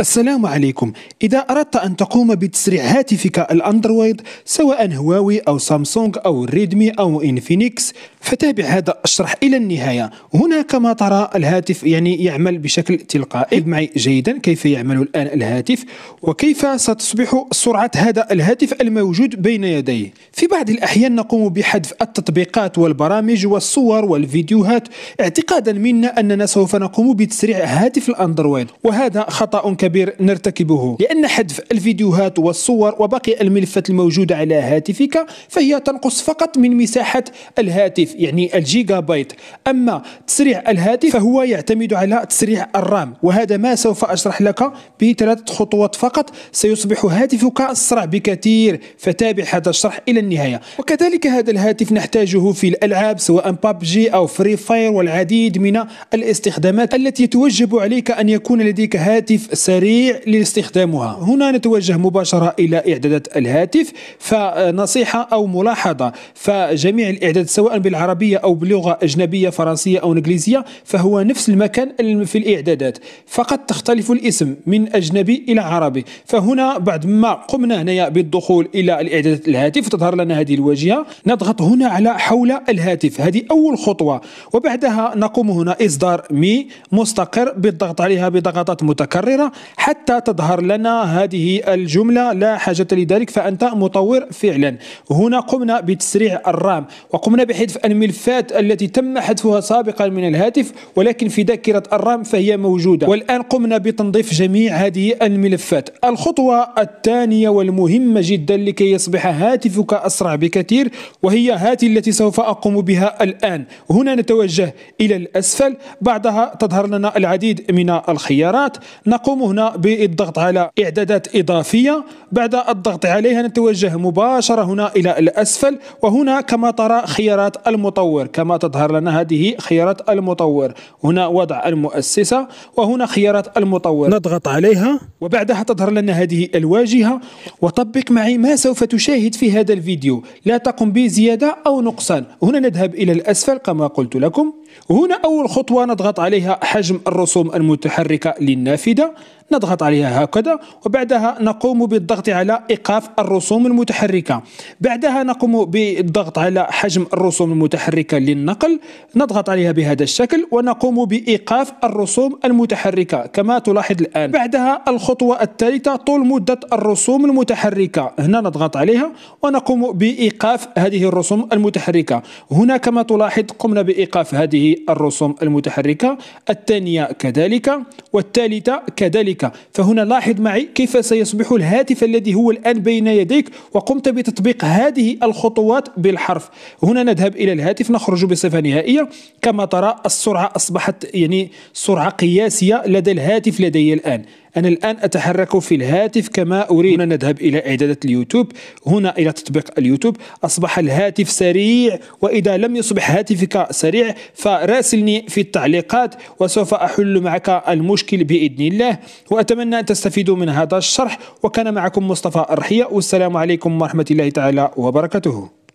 السلام عليكم إذا أردت أن تقوم بتسريع هاتفك الأندرويد سواء هواوي أو سامسونج أو ريدمي أو إنفينيكس فتابع هذا الشرح إلى النهاية هنا كما ترى الهاتف يعني يعمل بشكل تلقائي معي جيدا كيف يعمل الآن الهاتف وكيف ستصبح سرعة هذا الهاتف الموجود بين يديه في بعض الأحيان نقوم بحذف التطبيقات والبرامج والصور والفيديوهات اعتقادا منا أننا سوف نقوم بتسريع هاتف الأندرويد وهذا خطأ كبير كبير نرتكبه لأن حذف الفيديوهات والصور وباقي الملفات الموجودة على هاتفك فهي تنقص فقط من مساحة الهاتف يعني الجيجا بايت أما تسريع الهاتف فهو يعتمد على تسريع الرام وهذا ما سوف أشرح لك بثلاث خطوات فقط سيصبح هاتفك أسرع بكثير فتابع هذا الشرح إلى النهاية وكذلك هذا الهاتف نحتاجه في الألعاب سواء بابجي أو فري فاير والعديد من الاستخدامات التي توجب عليك أن يكون لديك هاتف سريع سريع لاستخدامها هنا نتوجه مباشرة إلى إعدادات الهاتف فنصيحة أو ملاحظة فجميع الإعداد سواء بالعربية أو بلغة أجنبية فرنسية أو إنجليزية فهو نفس المكان في الإعدادات فقط تختلف الاسم من أجنبي إلى عربي فهنا بعد ما قمنا هنا بالدخول إلى الإعدادات الهاتف تظهر لنا هذه الواجهة نضغط هنا على حول الهاتف هذه أول خطوة وبعدها نقوم هنا إصدار مي مستقر بالضغط عليها بضغطات متكررة حتى تظهر لنا هذه الجملة لا حاجة لذلك فأنت مطور فعلا هنا قمنا بتسريع الرام وقمنا بحذف الملفات التي تم حذفها سابقا من الهاتف ولكن في ذاكرة الرام فهي موجودة والآن قمنا بتنظيف جميع هذه الملفات الخطوة الثانية والمهمة جدا لكي يصبح هاتفك أسرع بكثير وهي هاتي التي سوف أقوم بها الآن هنا نتوجه إلى الأسفل بعدها تظهر لنا العديد من الخيارات نقوم هنا هنا بالضغط على إعدادات إضافية بعد الضغط عليها نتوجه مباشرة هنا إلى الأسفل وهنا كما ترى خيارات المطور كما تظهر لنا هذه خيارات المطور هنا وضع المؤسسة وهنا خيارات المطور نضغط عليها وبعدها تظهر لنا هذه الواجهة وطبق معي ما سوف تشاهد في هذا الفيديو لا تقم بزيادة أو نقصان هنا نذهب إلى الأسفل كما قلت لكم هنا أول خطوة نضغط عليها حجم الرسوم المتحركة للنافذة نضغط عليها هكذا وبعدها نقوم بالضغط على إيقاف الرسوم المتحركة بعدها نقوم بالضغط على حجم الرسوم المتحركة للنقل نضغط عليها بهذا الشكل ونقوم بإيقاف الرسوم المتحركة كما تلاحظ الآن بعدها الخطوة الثالثة طول مدة الرسوم المتحركة هنا نضغط عليها ونقوم بإيقاف هذه الرسوم المتحركة هنا كما تلاحظ قمنا بإيقاف هذه الرسوم المتحركة الثانية كذلك والثالثة كذلك فهنا لاحظ معي كيف سيصبح الهاتف الذي هو الآن بين يديك وقمت بتطبيق هذه الخطوات بالحرف هنا نذهب إلى الهاتف نخرج بصفة نهائية كما ترى السرعة أصبحت يعني سرعة قياسية لدى الهاتف لدي الآن أنا الآن أتحرك في الهاتف كما أريد هنا نذهب إلى إعدادات اليوتيوب هنا إلى تطبيق اليوتيوب أصبح الهاتف سريع وإذا لم يصبح هاتفك سريع فراسلني في التعليقات وسوف أحل معك المشكل بإذن الله وأتمنى أن تستفيدوا من هذا الشرح وكان معكم مصطفى الرحية والسلام عليكم ورحمة الله تعالى وبركاته